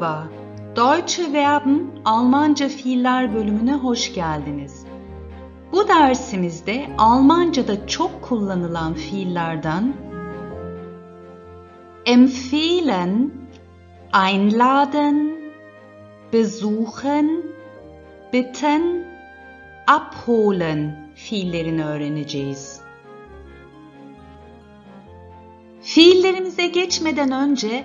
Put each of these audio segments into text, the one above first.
Merhaba, Deutsche Verben Almanca fiiller bölümüne hoş geldiniz. Bu dersimizde Almanca'da çok kullanılan fiillerden empfehlen, einladen, besuchen, bitten, abholen fiillerini öğreneceğiz. Fiillerimize geçmeden önce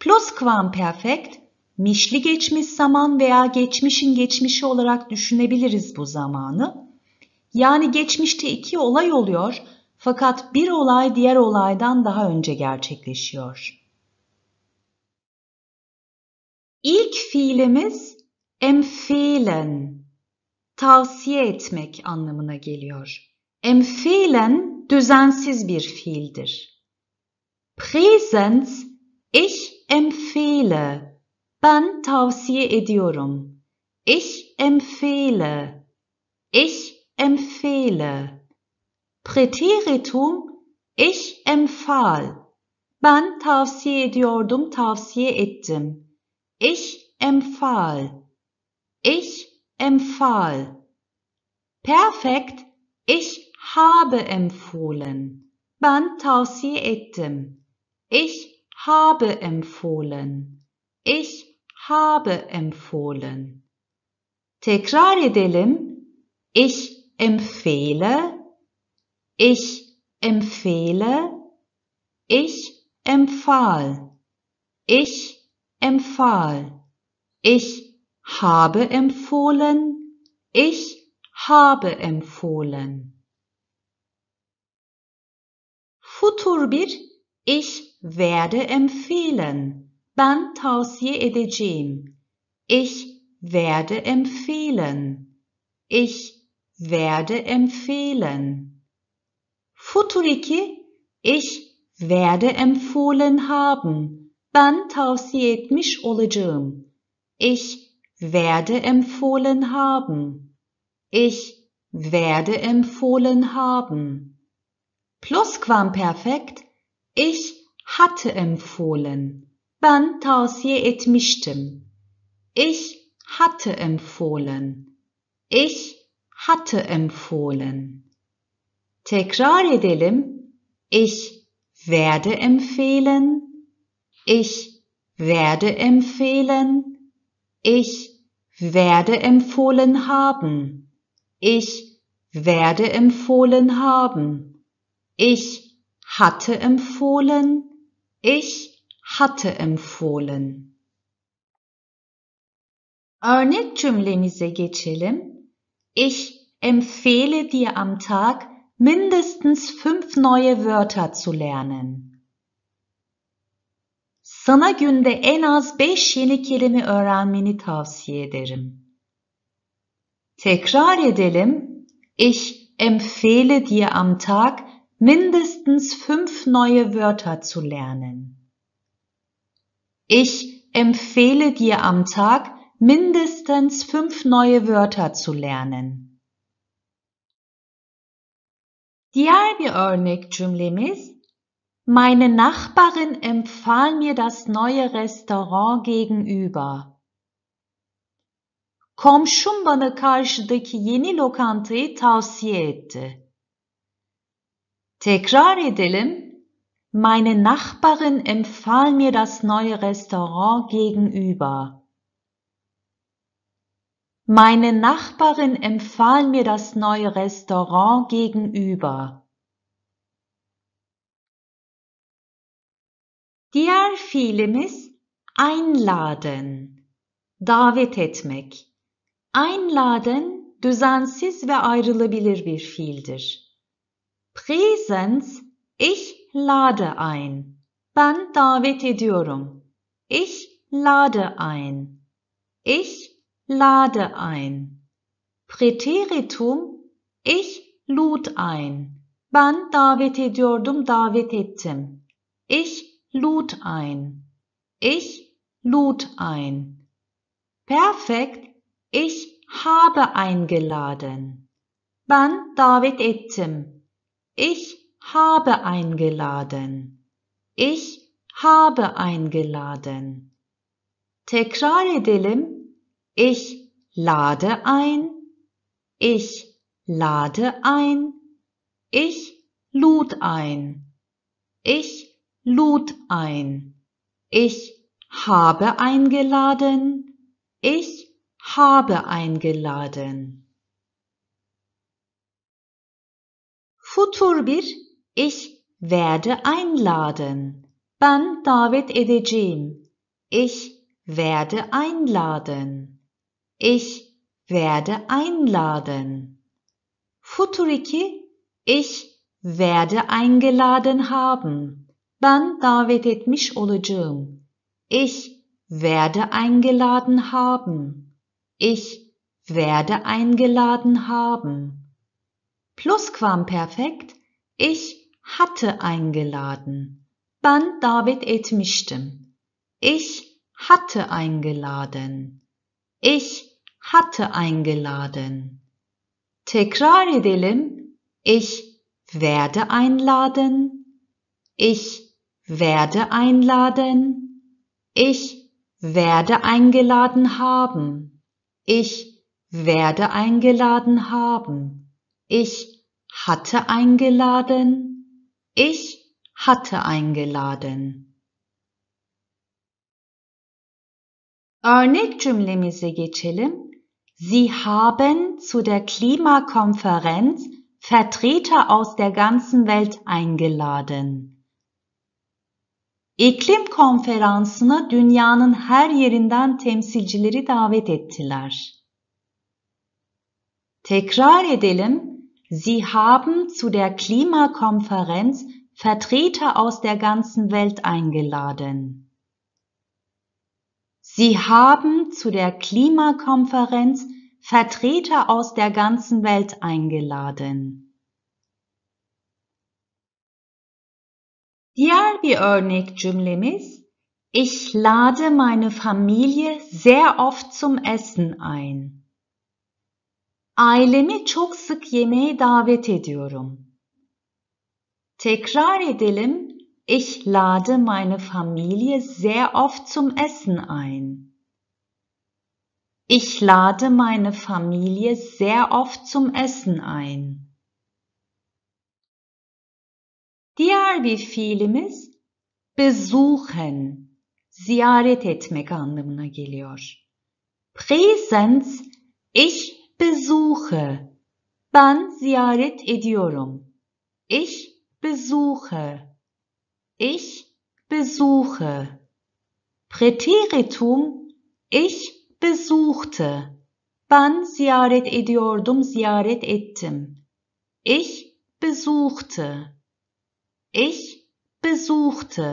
Plusquamperfect, mişli geçmiş zaman veya geçmişin geçmişi olarak düşünebiliriz bu zamanı. Yani geçmişte iki olay oluyor fakat bir olay diğer olaydan daha önce gerçekleşiyor. İlk fiilimiz empfehlen, tavsiye etmek anlamına geliyor. Empfehlen düzensiz bir fiildir. Präsens, ich empfehle. Ben tavsiye ediyorum. Ich empfehle. Ich empfehle. Präteritum ich empfahl. Ben tavsiye ediyordum, tavsiye ettim. Ich empfahl. Ich empfahl. Perfekt. Ich habe empfohlen. Ben tavsiye ettim. Ich habe empfohlen. Ich habe empfohlen. Tekrar edelim. Ich empfehle. Ich empfehle. Ich empfahl. Ich empfahl. Ich habe empfohlen. Ich habe empfohlen. Futur bir ich werde empfehlen. Ben tavsiye edeceğim. Ich werde empfehlen. Ich werde empfehlen. Futuriki, ich werde empfohlen haben. Ben tavsiye etmiş olacağım. Ich werde empfohlen haben. Ich werde empfohlen haben. Plusquamperfekt. Ich hatte empfohlen. Ben tavsiye etmiştim. Ich hatte empfohlen. Ich hatte empfohlen. Tekrar edelim. Ich werde empfehlen. Ich werde empfehlen. Ich werde empfohlen haben. Ich werde empfohlen haben. Ich hatte empfohlen. Ich hatte empfohlen. Örnek cümlemize geçelim. Ich empfehle dir am Tag mindestens fünf neue Wörter zu lernen. Sana günde en az 5 yeni kelime öğrenmeni tavsiye ederim. Tekrar edelim. Ich empfehle dir am Tag mindestens fünf neue Wörter zu lernen. Ich empfehle dir am Tag mindestens fünf neue Wörter zu lernen. Diğer bir örnek cümlemiz Meine Nachbarin empfahl mir das neue Restaurant gegenüber. Komşum bana karşıdaki yeni lokantayı tavsiye etti. Tekrar edelim. Meine Nachbarin empfahl mir das neue Restaurant gegenüber. Meine Nachbarin empfahl mir das neue Restaurant gegenüber. Diğer fiilimiz einladen, davet etmek. Einladen düzensiz ve ayrılabilir bir fiildir. Präsens ich lade ein. Ben davet ediyorum. Ich lade ein. Ich lade ein. Präteritum ich lud ein. Ben davet ediyordum davet ettim. Ich lud ein. Ich lud ein. Perfekt ich habe eingeladen. Ben davet ettim. Ich habe eingeladen. Ich habe eingeladen. Tekrar edelim. Ich lade ein. Ich lade ein. Ich lud ein. Ich lud ein. Ich habe eingeladen. Ich habe eingeladen. Futur bir Ich werde einladen. Ben davet edeceğim. Ich werde einladen. Ich werde einladen. Futur 2 Ich werde eingeladen haben. Ben davet etmiş olacağım. Ich werde eingeladen haben. Ich werde eingeladen haben. Plusquamperfekt. Ich hatte eingeladen. Ben davet etmiştim. Ich hatte eingeladen. Ich hatte eingeladen. Tekrar edelim. Ich werde einladen. Ich werde einladen. Ich werde eingeladen haben. Ich werde eingeladen haben. Ich hatte eingeladen. Ich hatte eingeladen. Örnek cümlemize geçelim. Sie haben zu der Klimakonferenz Vertreter aus der ganzen Welt eingeladen. İklim konferansına dünyanın her yerinden temsilcileri davet ettiler. Tekrar edelim. Sie haben zu der Klimakonferenz Vertreter aus der ganzen Welt eingeladen. Sie haben zu der Klimakonferenz Vertreter aus der ganzen Welt eingeladen. Diğer örnek cümlemiz Ich lade meine Familie sehr oft zum Essen ein. Ailemi çok sık yemeğe davet ediyorum. Tekrar edelim. Ich lade meine Familie sehr oft zum Essen ein. Ich lade meine Familie sehr oft zum Essen ein. Diğer bir fiilimiz besuchen, ziyaret etmek anlamına geliyor. Präsens, ich besuche. Ben ziyaret ediyorum. Ich besuche. Ich besuche. Präteritum ich besuchte. Ben ziyaret ediyordum, ziyaret ettim. Ich besuchte. Ich besuchte.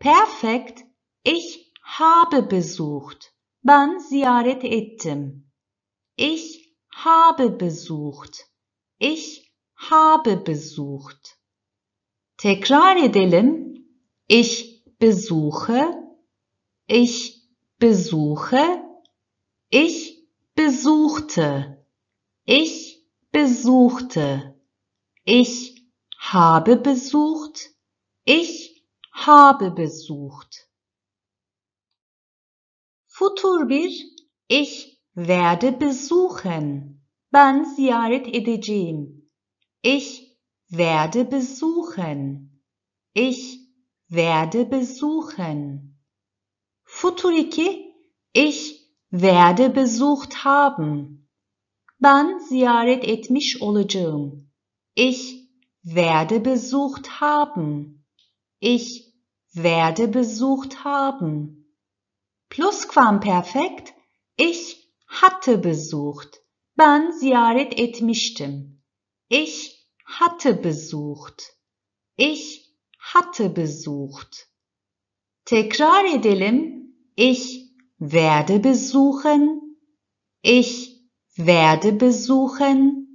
Perfekt, ich habe besucht. Ben ziyaret ettim. Ich habe besucht. Ich habe besucht. Tekrar edelim. Ich besuche. Ich besuche. Ich besuchte. Ich besuchte. Ich habe besucht. Ich habe besucht. Futur 1 Ich werde besuchen. Ben ziyaret edeceğim. Ich werde besuchen. Ich werde besuchen. Futuriki, ich werde besucht haben. Ben ziyaret etmiş olacağım. Ich werde besucht haben. Ich werde besucht haben. Plusquamperfekt, ich hatte besucht. Ben ziyaret etmiştim. Ich hatte besucht. Ich hatte besucht. Tekrar edelim. Ich werde besuchen. Ich werde besuchen.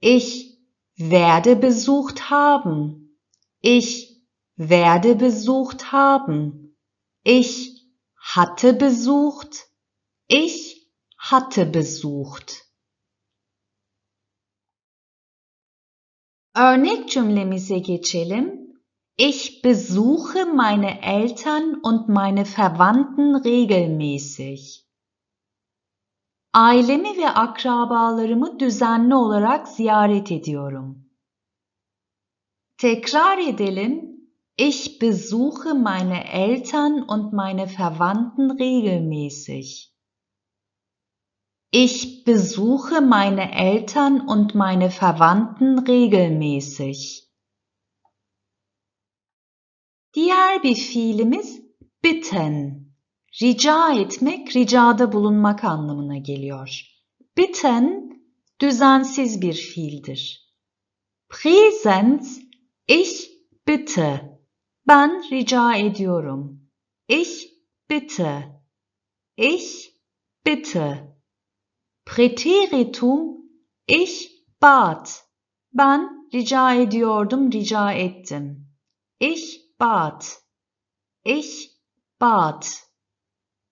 Ich werde besucht haben. Ich werde besucht haben. Ich hatte besucht. Ich hatte besucht. Örnek cümlemize geçelim. Ich besuche meine Eltern und meine Verwandten regelmäßig. Ailemi ve akrabalarımı düzenli olarak ziyaret ediyorum. Tekrar edelim. Ich besuche meine Eltern und meine Verwandten regelmäßig. Ich besuche meine Eltern und meine Verwandten regelmäßig. Diğer bir fiilimiz bitten. Rica etmek, ricada bulunmak anlamına geliyor. Bitten, düzensiz bir fiildir. Präsens, ich bitte. Ben rica ediyorum. Ich bitte. Ich bitte. Präteritum ich bat. Ben rica ediyordum, rica ettim. Ich bat. Ich bat.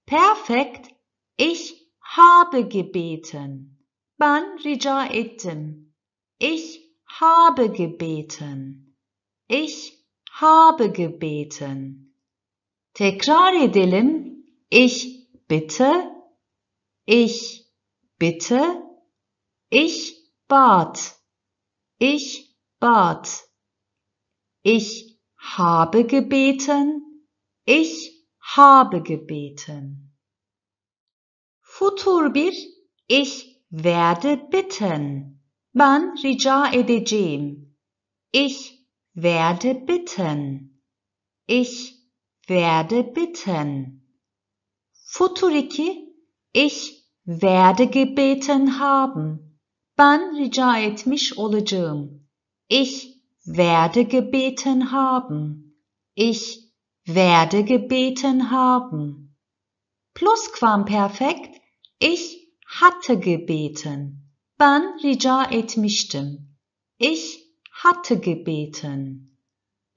Perfekt. Ich habe gebeten. Ben rica ettim. Ich habe gebeten. Ich habe gebeten. Tekrar edelim. Ich bitte. Ich Bitte. Ich bat. Ich bat. Ich habe gebeten. Ich habe gebeten. Futur bir ich werde bitten. Ben rica edeceğim. Ich werde bitten. Ich werde bitten. Futur 2 ich werde gebeten haben. Ben rica etmiş olacağım. Ich werde gebeten haben. Ich werde gebeten haben. Plusquamperfekt. Ich hatte gebeten. Ben rica etmiştim. Ich hatte gebeten.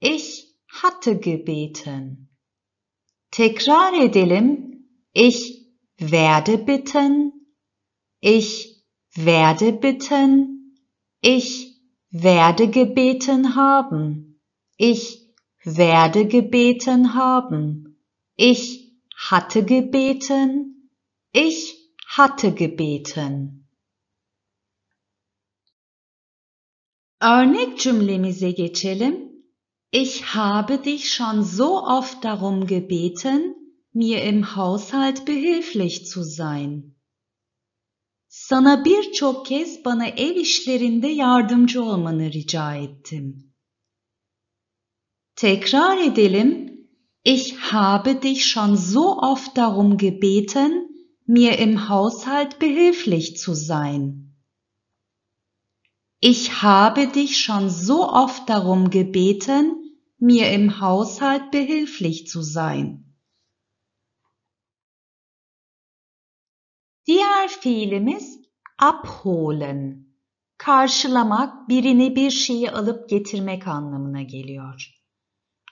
Ich hatte gebeten. Tekrar edelim. Ich werde bitten, ich werde bitten, ich werde gebeten haben, ich werde gebeten haben, ich hatte gebeten, ich hatte gebeten. Örnek cümlemize geçelim. Ich habe dich schon so oft darum gebeten, mir im Haushalt behilflich zu sein. Sana birçok kez bana ev işlerinde yardımcı olmanı rica ettim. Tekrar edelim. Ich habe dich schon so oft darum gebeten, mir im Haushalt behilflich zu sein. Ich habe dich schon so oft darum gebeten, mir im Haushalt behilflich zu sein. Diğer fiilimiz abholen. Karşılamak, birini bir şeyi alıp getirmek anlamına geliyor.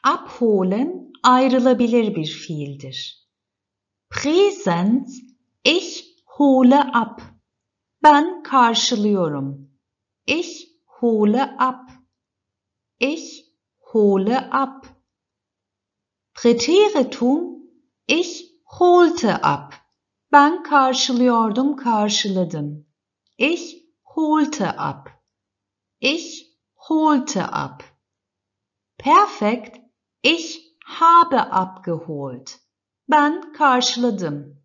Abholen ayrılabilir bir fiildir. Präsens, ich hole ab. Ben karşılıyorum. Ich hole ab. Ich hole ab. Präteritum, ich holte ab. Ben karşılıyordum, karşıladım. Ich holte ab. Ich holte ab. Perfekt. Ich habe abgeholt. Ben karşıladım.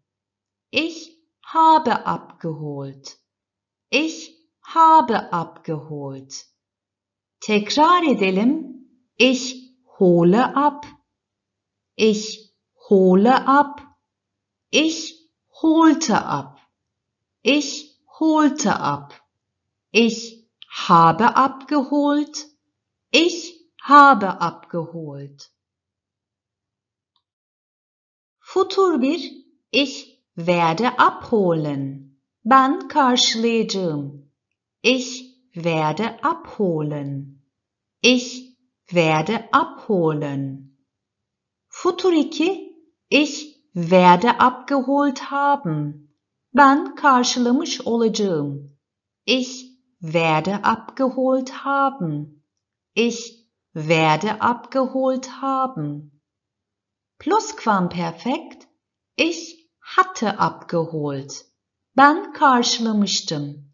Ich habe abgeholt. Ich habe abgeholt. Tekrar edelim. Ich hole ab. Ich hole ab. Ich holte ab. Ich holte ab. Ich habe abgeholt. Ich habe abgeholt. Futur bir ich werde abholen. Ben karşılayacağım. Ich werde abholen. Ich werde abholen. Futur 2 ich werde abgeholt haben. Ben karşılamış olacağım. Ich werde abgeholt haben. Ich werde abgeholt haben. Plusquamperfekt. Ich hatte abgeholt. Ben karşılamıştım.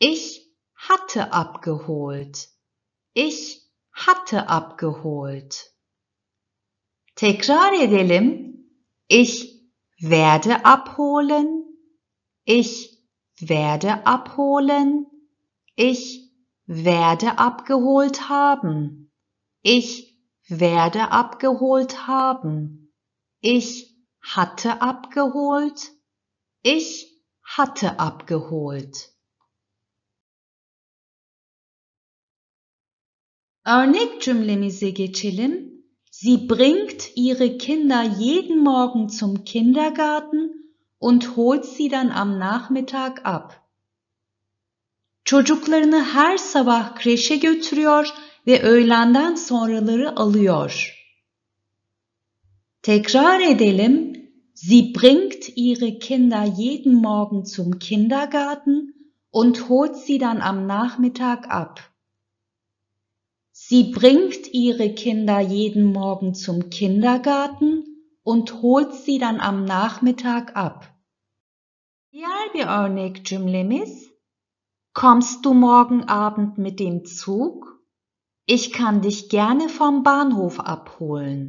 Ich hatte abgeholt. Ich hatte abgeholt. Tekrar edelim. Ich werde abholen. Ich werde abholen. Ich werde abgeholt haben. Ich werde abgeholt haben. Ich hatte abgeholt. Ich hatte abgeholt. Örnek cümlemize geçelim Sie bringt ihre Kinder jeden Morgen zum Kindergarten und holt sie dann am Nachmittag ab. Çocuklarını her sabah kreşe götürüyor ve öğlenden sonraları alıyor. Tekrar edelim. Sie bringt ihre Kinder jeden Morgen zum Kindergarten und holt sie dann am Nachmittag ab. Sie bringt ihre Kinder jeden Morgen zum Kindergarten und holt sie dann am Nachmittag ab. Kommst du morgen Abend mit dem Zug? Ich kann dich gerne vom Bahnhof abholen.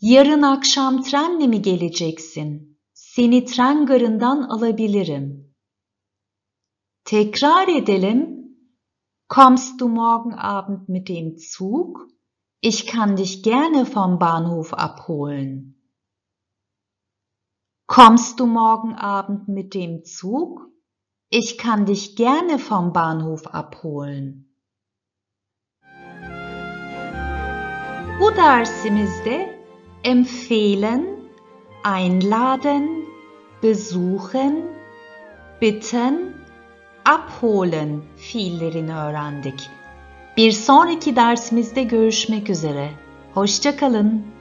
Yarın akşam trenle mi geleceksin? Seni tren garından alabilirim. Tekrar edelim. Kommst du morgen Abend mit dem Zug? Ich kann dich gerne vom Bahnhof abholen. Kommst du morgen Abend mit dem Zug? Ich kann dich gerne vom Bahnhof abholen. Bu dersimizde empfehlen, einladen, besuchen, bitten abholen fiillerini öğrendik. Bir sonraki dersimizde görüşmek üzere. Hoşçakalın.